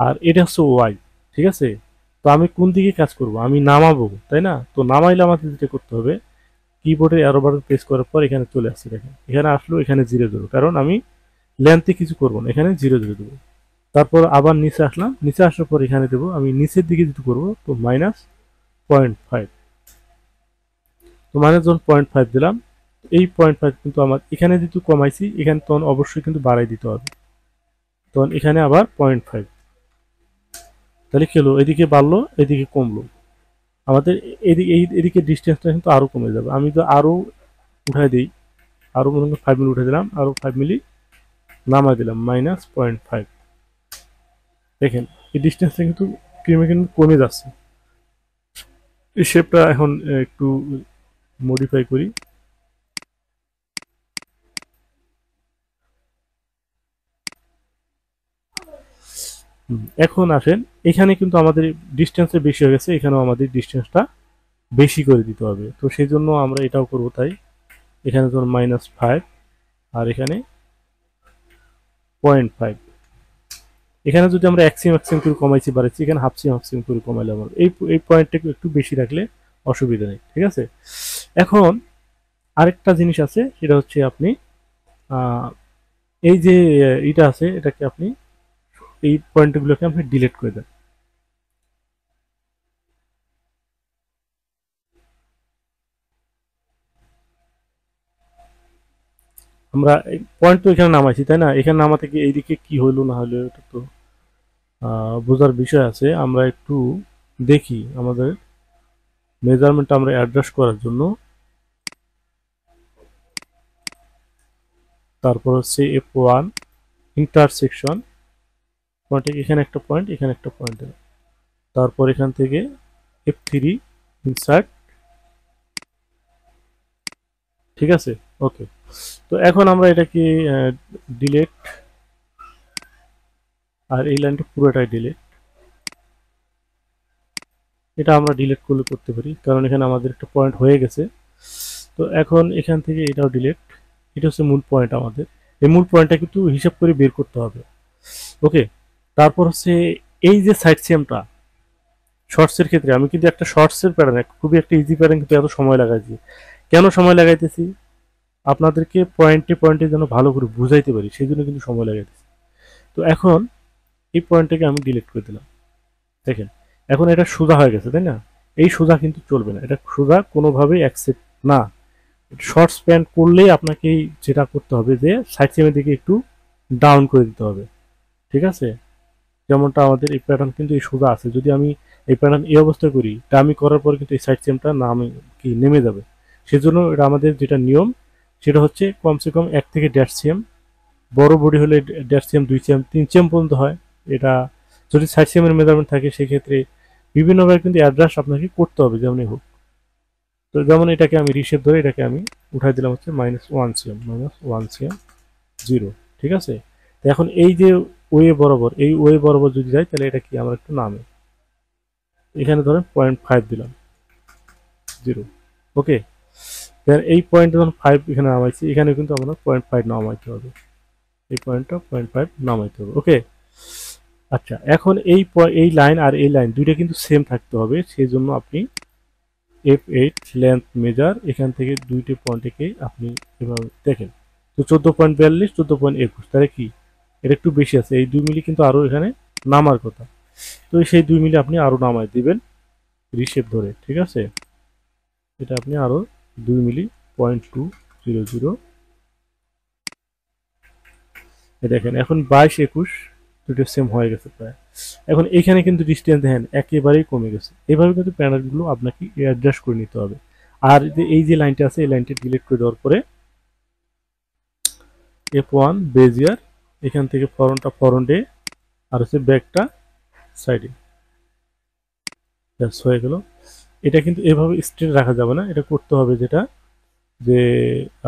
আর এটা হচ্ছে ওয়াই ঠিক আছে তো আমি কোন দিকে কাজ করব আমি নামাবো তাই না তো নামাইলে আমাকে যেটা করতে হবে কিবোর্ডে অ্যারো বাটন প্রেস করার পর এখানে চলে আসছে দেখেন এখানে আসলো এখানে জিরো দেবো কারণ আমি ল্যান্থে কিছু করবো না এখানে জিরো জিরো দেবো তারপর আবার নিচে আসলাম নিচে আসার পর এখানে দেবো আমি নিচের দিকে যেটু করবো তো মাইনাস পয়েন্ট ফাইভ তো মাইনাস যখন পয়েন্ট ফাইভ দিলাম এই পয়েন্ট ফাইভ কিন্তু আমার এখানে যেহেতু কমাইছি এখানে তখন অবশ্যই কিন্তু বাড়াই দিতে হবে তখন এখানে আবার পয়েন্ট ফাইভ তাহলে খেলো এদিকে বাড়লো এদিকে কমলো আমাদের এদিকে এদিকে ডিস্টেন্সটা কিন্তু আরও কমে যাবে আমি তো আরও উঠাই দিই আরও মনে করেন ফাইভ মিলি উঠে দিলাম আরও ফাইভ মিলি নামাই দিলাম মাইনাস পয়েন্ট ফাইভ দেখেন এই ডিস্টেন্সটা কিন্তু ক্রিমে কিন্তু কমে যাচ্ছে এই শেপটা এখন একটু মডিফাই করি এখন আসেন এখানে কিন্তু আমাদের ডিস্টেন্সে বেশি হয়ে গেছে এখানেও আমাদের ডিস্টেন্সটা বেশি করে দিতে হবে তো সেই জন্য আমরা এটাও করবো তাই এখানে ধরুন মাইনাস ফাইভ আর এখানে পয়েন্ট ফাইভ এখানে যদি আমরা অ্যাক্সিম অ্যাক্সিম করে কমাইছি বাড়াচ্ছি এখানে হাফসিম হাফসিম করে কমাইলে আমার এই এই পয়েন্টটা একটু বেশি রাখলে অসুবিধা নেই ঠিক আছে এখন আরেকটা জিনিস আছে সেটা হচ্ছে আপনি এই যে এটা আছে এটাকে আপনি এই পয়েন্টগুলোকে আপনি ডিলিট করে দেন আমরা পয়েন্ট তো এখানে নামাইছি তাই না এখানে নামাতে থেকে এইদিকে কি হইলো না হইলো এটা তো বোঝার বিষয় আছে আমরা একটু দেখি আমাদের মেজারমেন্ট আমরা অ্যাড্রেস করার জন্য তারপর হচ্ছে এফ ওয়ান ইন্টারসেকশন পয়েন্ট এখানে একটা পয়েন্ট এখানে একটা পয়েন্ট দেবে তারপর এখান থেকে এফ থ্রি ইনসার্ট ঠিক আছে ওকে তো এখন আমরা এটাকে ডিলেট আর এই লাইনটা পুরোটাই ডিলেট এটা আমরা ডিলেট করলে করতে পারি কারণ এখানে আমাদের একটা পয়েন্ট হয়ে গেছে তো এখন এখান থেকে এটাও ডিলেট এটা হচ্ছে মূল পয়েন্ট আমাদের এই মূল পয়েন্টটা কিন্তু হিসাব করে বের করতে হবে ওকে তারপর হচ্ছে এই যে সাইড সিএমটা শর্টসের ক্ষেত্রে আমি কিন্তু একটা শর্টসের প্যাটার্ন খুবই একটা ইজি প্যাটার্ন কিন্তু এত সময় লাগাইছি কেন সময় লাগাইতেছি আপনাদেরকে পয়েন্টে পয়েন্টে যেন ভালো করে বুঝাইতে পারি সেই জন্য কিন্তু সময় লাগাইতেছি তো এখন এই পয়েন্টটাকে আমি ডিলিট করে দিলাম দেখেন এখন এটা সোজা হয়ে গেছে তাই না এই সোজা কিন্তু চলবে না এটা সোজা কোনোভাবেই অ্যাকসেপ্ট না শর্টস প্যান্ট করলেই আপনাকে যেটা করতে হবে যে সাইড সিএমের দিকে একটু ডাউন করে দিতে হবে ঠিক আছে যেমনটা আমাদের এই প্যাটার্ন কিন্তু এই সোজা আছে যদি আমি এই প্যাটার্ন এই অবস্থায় করি তা আমি করার পর কিন্তু এই সাইড সেমটা নাম কি নেমে যাবে সেজন্য এটা আমাদের যেটা নিয়ম সেটা হচ্ছে কমসে কম এক থেকে দেড় সিএম বড় বডি হলে দেড় সিএম দুই সিএম তিন সিএম পর্যন্ত হয় এটা যদি সাইড সিএমের মেজারমেন্ট থাকে সেক্ষেত্রে বিভিন্নভাবে কিন্তু অ্যাড্রাস আপনাকে করতে হবে যেমনই হোক তো যেমন এটাকে আমি রিসেপ ধরে এটাকে আমি উঠাই দিলাম হচ্ছে minus one cm minus one cm zero ঠিক আছে তো এখন এই যে ওয়ে বরাবর এই ওয়ে বরাবর যদি যাই তাহলে এটা কি আমার একটু নামে এখানে ধরেন পয়েন্ট ফাইভ দিলাম জিরো ওকে দেন এই পয়েন্টটা ধরুন ফাইভ এখানে নামাইছি এখানে কিন্তু আমরা পয়েন্ট ফাইভ নামাইতে হবে এই পয়েন্টটা পয়েন্ট ফাইভ নামাইতে হবে ওকে আচ্ছা এখন এই এই লাইন আর এই লাইন দুইটা কিন্তু সেম থাকতে হবে সেই জন্য আপনি এফ এইট লেন্থ মেজার এখান থেকে দুইটি পয়েন্টকে আপনি এভাবে দেখেন তো চোদ্দো পয়েন্ট বিয়াল্লিশ চোদ্দো পয়েন্ট একুশ তাহলে কি এটা একটু বেশি আছে এই দুই মিলি কিন্তু আরও এখানে নামার কথা তো সেই দুই মিলি আপনি আরও নামায় দিবেন রিসেপ ধরে ঠিক আছে এটা আপনি আরও দুই মিলি পয়েন্ট টু জিরো জিরো দেখেন এখন বাইশ একুশ দুটো সেম হয়ে গেছে প্রায় এখন এখানে কিন্তু ডিস্টেন্স দেখেন একেবারেই কমে গেছে এভাবে কিন্তু প্যানেলগুলো আপনাকে অ্যাডজাস্ট করে নিতে হবে আর এই যে লাইনটা আছে এই লাইনটা ডিলিট করে দেওয়ার পরে এফ ওয়ান বেজিয়ার এখান থেকে ফরনটা ফরনডে আর হচ্ছে ব্যাকটা সাইডে ব্যাস হয়ে গেল এটা কিন্তু এভাবে স্ট্রেট রাখা যাবে না এটা করতে হবে যেটা যে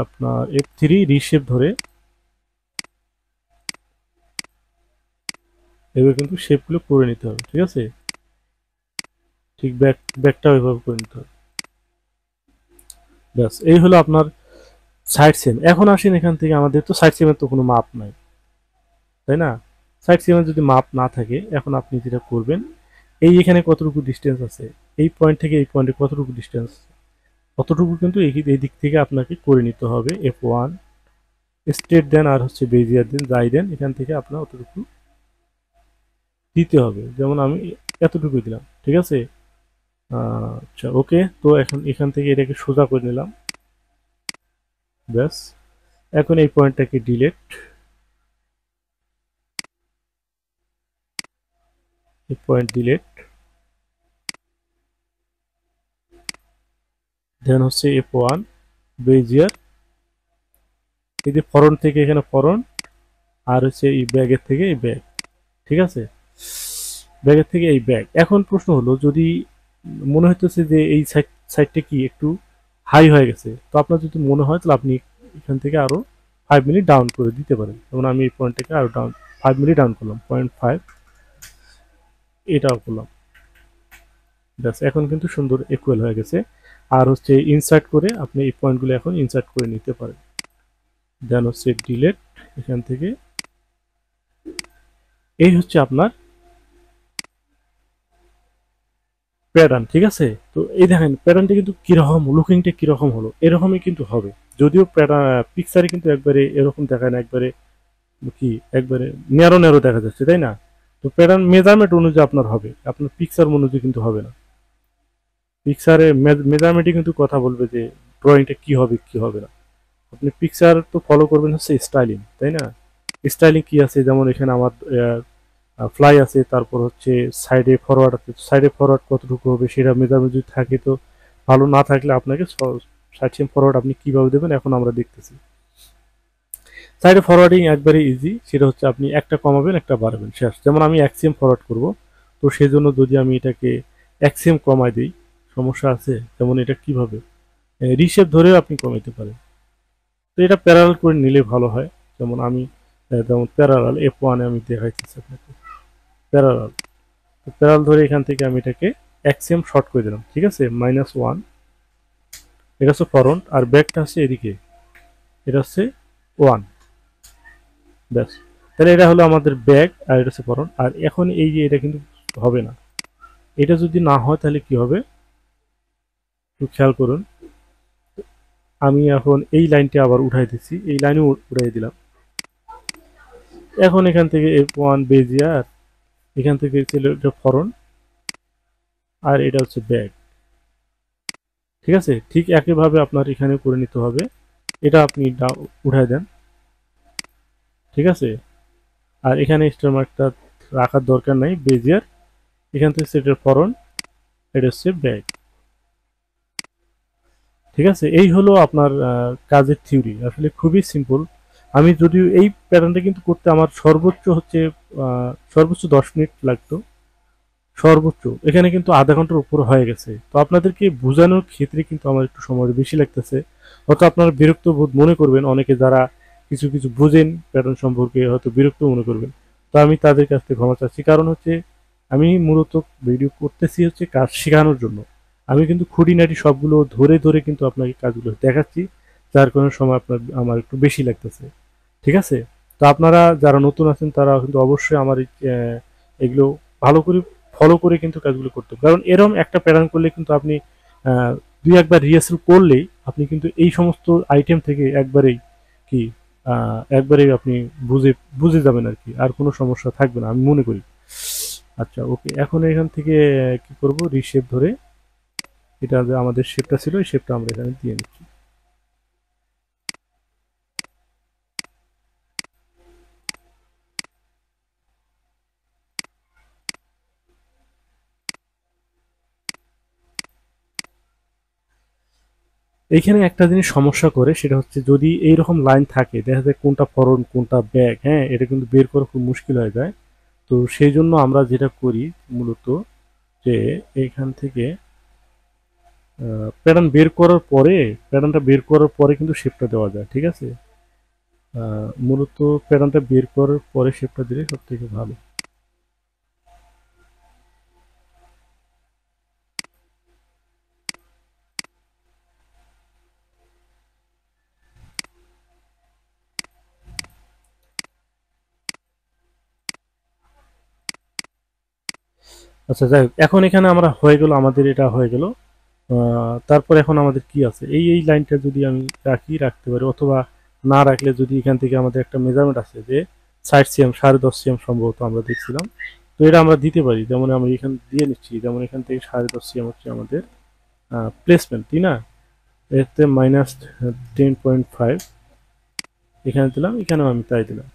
আপনার এফ থ্রি রিসেপ ধরে এভাবে কিন্তু শেপগুলো করে নিতে হবে ঠিক আছে ঠিক ব্যাক ব্যাকটা ওইভাবে করে নিতে হবে ব্যাস এই হলো আপনার সাইড সেম এখন আসেন এখান থেকে আমাদের তো সাইড সেমের তো কোনো মাপ নাই তাই না সাইড সিমের যদি মাপ না থাকে এখন আপনি যেটা করবেন এই এখানে কতটুকু ডিস্টেন্স আছে এই পয়েন্ট থেকে এই পয়েন্টে কতটুকু ডিস্টেন্স অতটুকু কিন্তু এই দিক থেকে আপনাকে করে নিতে হবে এফ ওয়ান স্ট্রেট দেন আর হচ্ছে বেজিয়ার দেন যাই দেন এখান থেকে আপনার অতটুকু দিতে হবে যেমন আমি এতটুকু দিলাম ঠিক আছে আচ্ছা ওকে তো এখন এখান থেকে এটাকে সোজা করে নিলাম ব্যাস এখন এই পয়েন্টটাকে ডিলেট point delete দেন হচ্ছে এফ ওয়ান বেজিয়ার এই যে ফরন থেকে এখানে ফরন আর হচ্ছে এই ব্যাগের থেকে এই ব্যাগ ঠিক আছে ব্যাগের থেকে এই ব্যাগ এখন প্রশ্ন হলো যদি মনে হইতেছে যে এই সাইড সাইডটা কি একটু হাই হয়ে গেছে তো আপনার যদি মনে হয় তাহলে আপনি এখান থেকে আরও ফাইভ মিনিট ডাউন করে দিতে পারেন যেমন আমি এই পয়েন্টটাকে আরও ডাউন ফাইভ মিনিট ডাউন করলাম পয়েন্ট ফাইভ এটাও করলাম ব্যাস এখন কিন্তু সুন্দর ইকুয়াল হয়ে গেছে আর হচ্ছে ইনসার্ট করে আপনি এই পয়েন্টগুলো এখন ইনসার্ট করে নিতে পারেন দেন হচ্ছে ডিলেট এখান থেকে এই হচ্ছে আপনার প্যাটার্ন ঠিক আছে তো এই দেখেন প্যাটার্নটা কিন্তু কীরকম লুকিংটা কীরকম হলো এরকমই কিন্তু হবে যদিও প্যাটার্ন পিকচারে কিন্তু একবারে এরকম দেখায় না একবারে কি একবারে ন্যারো ন্যারো দেখা যাচ্ছে তাই না তো প্যাটার্ন মেজারমেন্ট অনুযায়ী আপনার হবে আপনার পিকচার অনুযায়ী কিন্তু হবে না পিকচারে মেজারমেন্টই কিন্তু কথা বলবে যে ড্রয়িংটা কি হবে কি হবে না আপনি পিকচার তো ফলো করবেন হচ্ছে স্টাইলিং তাই না স্টাইলিং কি আছে যেমন এখানে আমার ফ্লাই আছে তারপর হচ্ছে সাইডে ফরওয়ার্ড আছে সাইডে ফরওয়ার্ড কতটুকু হবে সেটা মেজারমেন্ট যদি থাকে তো ভালো না থাকলে আপনাকে সাইড সেম ফরওয়ার্ড আপনি কীভাবে দেবেন এখন আমরা দেখতেছি সাইডে ফরওয়ার্ডিং একবারে ইজি সেটা হচ্ছে আপনি একটা কমাবেন একটা বাড়াবেন শেষ যেমন আমি অ্যাক্সিয়াম ফরওয়ার্ড করব তো সেই জন্য যদি আমি এটাকে অ্যাক্সিয়াম কমাই দিই সমস্যা আছে যেমন এটা কিভাবে রিসেপ ধরেও আপনি কমাইতে পারেন তো এটা প্যারাল করে নিলে ভালো হয় যেমন আমি যেমন প্যারাল এফ ওয়ানে আমি দেখাইতেছি আপনাকে প্যারাল তো প্যারাল ধরে এখান থেকে আমি এটাকে অ্যাক্সিয়াম শর্ট করে দিলাম ঠিক আছে মাইনাস ওয়ান এটা হচ্ছে ফরন্ট আর ব্যাকটা হচ্ছে এদিকে এটা হচ্ছে ওয়ান ব্যাস তাহলে এটা হলো আমাদের ব্যাগ আর এটা হচ্ছে পরন আর এখন এই যে এটা কিন্তু হবে না এটা যদি না হয় তাহলে কি হবে একটু খেয়াল করুন আমি এখন এই লাইনটি আবার উঠাই দিচ্ছি এই লাইনে উঠাই দিলাম এখন এখান থেকে এফ ওয়ান বেজিয়ার এখান থেকে ছিল এটা ফরন আর এটা হচ্ছে ব্যাগ ঠিক আছে ঠিক একইভাবে আপনার এখানে করে নিতে হবে এটা আপনি উঠাই দেন ঠিক আছে আর এখানে স্টার মার্কটা রাখার দরকার নাই বেজিয়ার এখান থেকে সেটের ফরন এটা হচ্ছে ব্যাগ ঠিক আছে এই হলো আপনার কাজের থিওরি আসলে খুবই সিম্পল আমি যদিও এই প্যাটার্নটা কিন্তু করতে আমার সর্বোচ্চ হচ্ছে সর্বোচ্চ দশ মিনিট লাগতো সর্বোচ্চ এখানে কিন্তু আধা ঘন্টার উপর হয়ে গেছে তো আপনাদেরকে বোঝানোর ক্ষেত্রে কিন্তু আমার একটু সময় বেশি লাগতেছে হয়তো আপনারা বিরক্ত বোধ মনে করবেন অনেকে যারা কিছু কিছু বুঝেন প্যাটার্ন সম্পর্কে হয়তো বিরক্ত মনে করবেন তো আমি তাদের কাছ থেকে ক্ষমা চাচ্ছি কারণ হচ্ছে আমি মূলত ভিডিও করতেছি হচ্ছে কাজ শেখানোর জন্য আমি কিন্তু খুঁটিনাটি সবগুলো ধরে ধরে কিন্তু আপনাকে কাজগুলো দেখাচ্ছি যার কোনো সময় আপনার আমার একটু বেশি লাগতেছে ঠিক আছে তো আপনারা যারা নতুন আছেন তারা কিন্তু অবশ্যই আমার এগুলো ভালো করে ফলো করে কিন্তু কাজগুলো করতে কারণ এরম একটা প্যাটার্ন করলে কিন্তু আপনি দুই একবার রিহার্সাল করলেই আপনি কিন্তু এই সমস্ত আইটেম থেকে একবারেই কি একবারে আপনি বুঝে বুঝে যাবেন আর কি আর কোনো সমস্যা থাকবে না আমি মনে করি আচ্ছা ওকে এখন এখান থেকে কি করব রিসেপ ধরে এটা আমাদের শেপটা ছিল এই শেপটা আমরা এখানে দিয়ে নিচ্ছি এখানে একটা জিনিস সমস্যা করে সেটা হচ্ছে যদি এইরকম লাইন থাকে দেখা যায় কোনটা ফরন কোনটা ব্যাগ হ্যাঁ এটা কিন্তু বের করা খুব মুশকিল হয়ে যায় তো সেই জন্য আমরা যেটা করি মূলত যে এখান থেকে প্যাটার্ন বের করার পরে প্যাটার্নটা বের করার পরে কিন্তু শেপটা দেওয়া যায় ঠিক আছে মূলত প্যাটার্নটা বের করার পরে শেপটা দিলে সব থেকে ভালো আচ্ছা যাই এখন এখানে আমরা হয়ে গেল আমাদের এটা হয়ে গেল তারপর এখন আমাদের কি আছে এই এই লাইনটা যদি আমি রাখি রাখতে পারি অথবা না রাখলে যদি এখান থেকে আমাদের একটা মেজারমেন্ট আছে যে ষাট সিএম সাড়ে দশ সিএম সম্ভবত আমরা দেখছিলাম তো এটা আমরা দিতে পারি যেমন আমি এখানে দিয়ে নিচ্ছি যেমন এখান থেকে সাড়ে দশ সিএম হচ্ছে আমাদের প্লেসমেন্ট তাই না এতে মাইনাস টেন পয়েন্ট ফাইভ এখানে দিলাম এখানেও আমি তাই দিলাম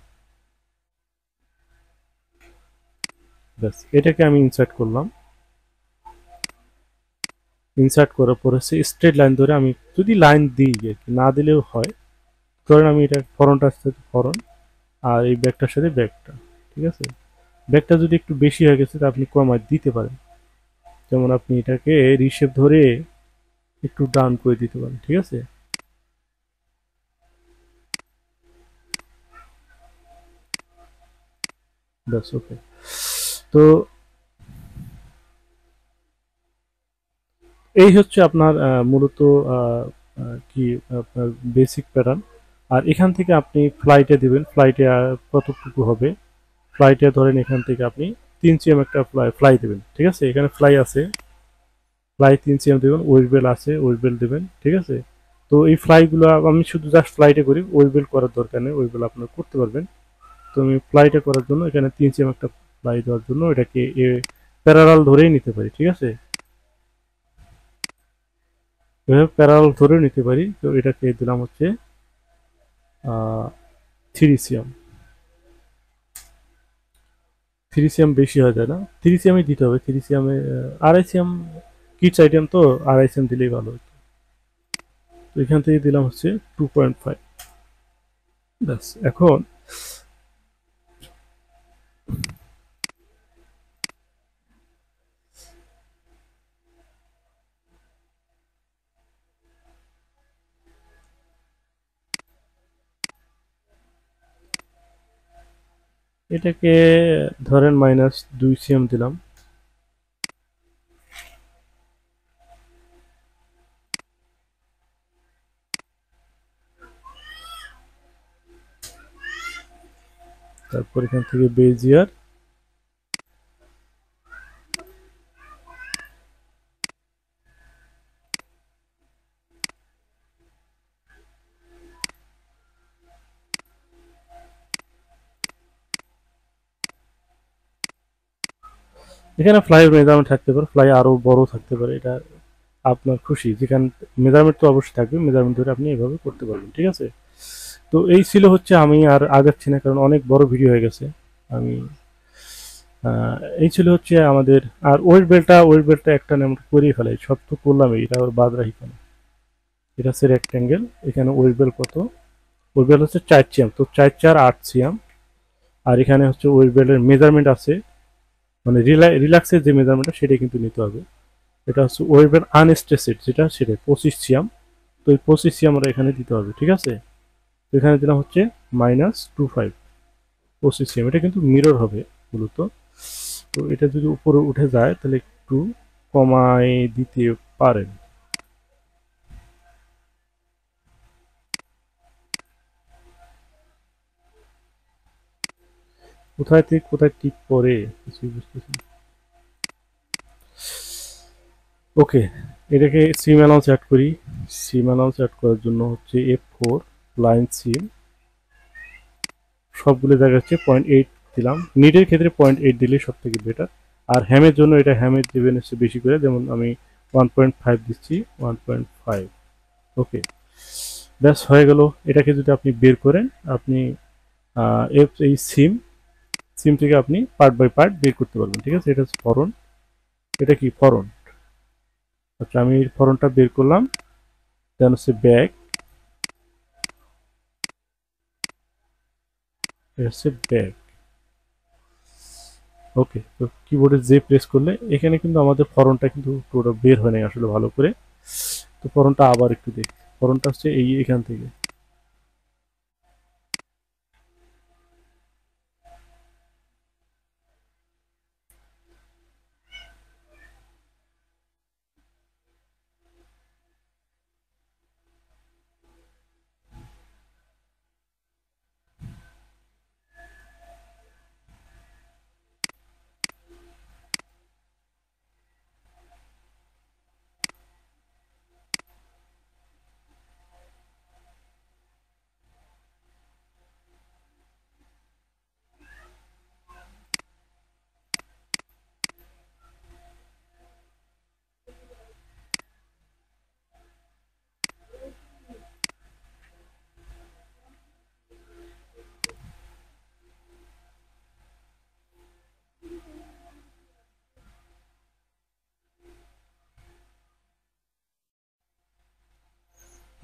ব্যাস এটাকে আমি ইনসার্ট করলাম ইনসার্ট করার পর হচ্ছে স্ট্রেট লাইন ধরে আমি যদি লাইন দিই আর কি না দিলেও হয় ধরেন আমি এটা ফরনটার সাথে ফরন আর এই ব্যাগটার সাথে ব্যাগটা ঠিক আছে ব্যাগটা যদি একটু বেশি হয়ে গেছে তা আপনি কমায় দিতে পারেন যেমন আপনি এটাকে রিসেপ ধরে একটু ডাউন করে দিতে পারেন ঠিক আছে ব্যাস ওকে তো এই হচ্ছে আপনার মূলত কি আপনার বেসিক প্যাটার্ন আর এখান থেকে আপনি ফ্লাইটে দিবেন ফ্লাইটে কতটুকু হবে ফ্লাইটে ধরেন এখান থেকে আপনি তিন সিএম একটা ফ্লাই ফ্লাই দেবেন ঠিক আছে এখানে ফ্লাই আছে ফ্লাই তিন সিএম দেবেন বেল আছে ওয়েবেল দেবেন ঠিক আছে তো এই ফ্লাইগুলো আমি শুধু জাস্ট ফ্লাইটে করি ওয়েবেল করার দরকার নেই বেল আপনার করতে পারবেন তো আমি ফ্লাইটে করার জন্য এখানে তিন সিএম একটা সাপ্লাই দেওয়ার জন্য এটাকে প্যারাল ধরেই নিতে পারি ঠিক আছে এভাবে প্যারাল ধরে নিতে পারি তো এটাকে দিলাম হচ্ছে থ্রিসিয়াম থ্রিসিয়াম বেশি হয় যায় না থ্রিসিয়ামই দিতে হবে থ্রিসিয়ামে আড়াইসিয়াম কিটস আইটেম তো আড়াইসিয়াম দিলেই ভালো হতো তো এখান থেকে দিলাম হচ্ছে টু পয়েন্ট ফাইভ ব্যাস এখন এটাকে ধরেন মাইনাস দুই সিএম দিলাম তারপর এখান থেকে বেজিয়ার এখানে ফ্লাই মেজারমেন্ট থাকতে পারে ফ্লাই আরও বড় থাকতে পারে এটা আপনার খুশি যেখানে মেজারমেন্ট তো অবশ্যই থাকবে মেজারমেন্ট ধরে আপনি এভাবে করতে পারবেন ঠিক আছে তো এই ছিল হচ্ছে আমি আর আগাচ্ছি না কারণ অনেক বড় ভিডিও হয়ে গেছে আমি এই ছিল হচ্ছে আমাদের আর ওয়েট বেলটা ওয়েট বেলটা একটা নাম করিয়ে ফেলাই সব তো করলাম এটা আবার বাদ রাখি কেন এটা হচ্ছে রেক্ট্যাঙ্গেল এখানে ওয়েট বেল কত ওয়েট বেল্ট হচ্ছে চার সিএম তো চার চার আট সিএম আর এখানে হচ্ছে ওয়েট বেলের মেজারমেন্ট আছে মানে রিল্যাক্সের যে মেজারমেন্টটা সেটাই কিন্তু নিতে হবে এটা হচ্ছে ওয়েবের আনস্ট্রেসেড যেটা সেটা পঁচিশ তো এই পঁচিশ আমরা এখানে দিতে হবে ঠিক আছে তো এখানে দিলাম হচ্ছে মাইনাস টু ফাইভ পঁচিশ এটা কিন্তু মিরর হবে মূলত তো এটা যদি উপরে উঠে যায় তাহলে একটু কমায় দিতে পারেন কোথায় থেকে কোথায় টিক পরে কিছুই বুঝতেছি ওকে এটাকে সিম অ্যানাউন্স অ্যাড করি সিম অ্যানাউন্স অ্যাড করার জন্য হচ্ছে এফ ফোর লাইন সিম সবগুলো দেখা যাচ্ছে পয়েন্ট এইট দিলাম নিটের ক্ষেত্রে পয়েন্ট এইট দিলে সব থেকে বেটার আর হ্যামের জন্য এটা হ্যামের দেবেন হচ্ছে বেশি করে যেমন আমি ওয়ান পয়েন্ট ফাইভ দিচ্ছি ওয়ান পয়েন্ট ফাইভ ওকে ব্যাস হয়ে গেল এটাকে যদি আপনি বের করেন আপনি এফ এই সিম সিম থেকে আপনি পার্ট বাই পার্ট বের করতে পারবেন ঠিক আছে এটা হচ্ছে ফরন এটা কি ফরন আচ্ছা আমি ফরনটা বের করলাম দেন হচ্ছে ব্যাগ হচ্ছে ব্যাগ ওকে তো কিবোর্ডে যে প্রেস করলে এখানে কিন্তু আমাদের ফরনটা কিন্তু পুরোটা বের হয় না আসলে ভালো করে তো ফরনটা আবার একটু দেখ ফরনটা হচ্ছে এই এখান থেকে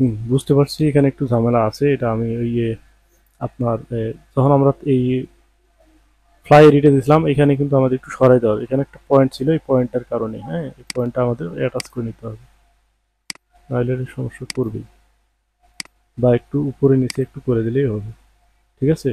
হুম বুঝতে পারছি এখানে একটু ঝামেলা আছে এটা আমি ইয়ে আপনার যখন আমরা এই ফ্লাই রিটে দিয়েছিলাম এখানে কিন্তু আমাদের একটু সরাই দেওয়া হবে এখানে একটা পয়েন্ট ছিল এই পয়েন্টটার কারণে হ্যাঁ এই পয়েন্টটা আমাদের অ্যাটাচ করে নিতে হবে নাহলে সমস্যা করবেই বা একটু উপরে নিচে একটু করে দিলেই হবে ঠিক আছে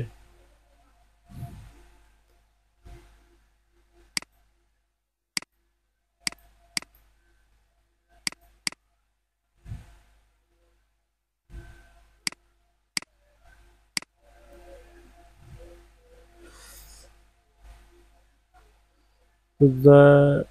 the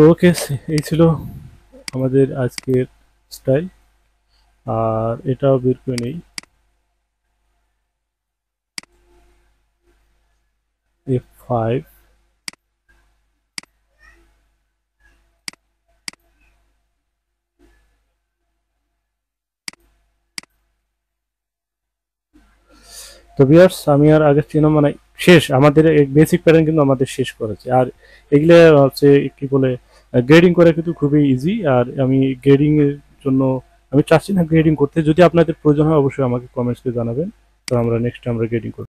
তো ওকে এই ছিল আমাদের আজকের স্টাইল আর এটাও বের করে নেই ফাইভ তো বিয়ার্স আমি আর আগের চিহ্ন মানে শেষ আমাদের বেসিক প্যাটার্ন কিন্তু আমাদের শেষ করেছে আর এগুলো হচ্ছে কি বলে গ্রেডিং করা কিন্তু খুবই ইজি আর আমি গ্রেডিংয়ের জন্য আমি চাচ্ছি না গ্রেডিং করতে যদি আপনাদের প্রয়োজন হয় অবশ্যই আমাকে কমেন্টসে জানাবেন তো আমরা নেক্সট আমরা গ্রেডিং করব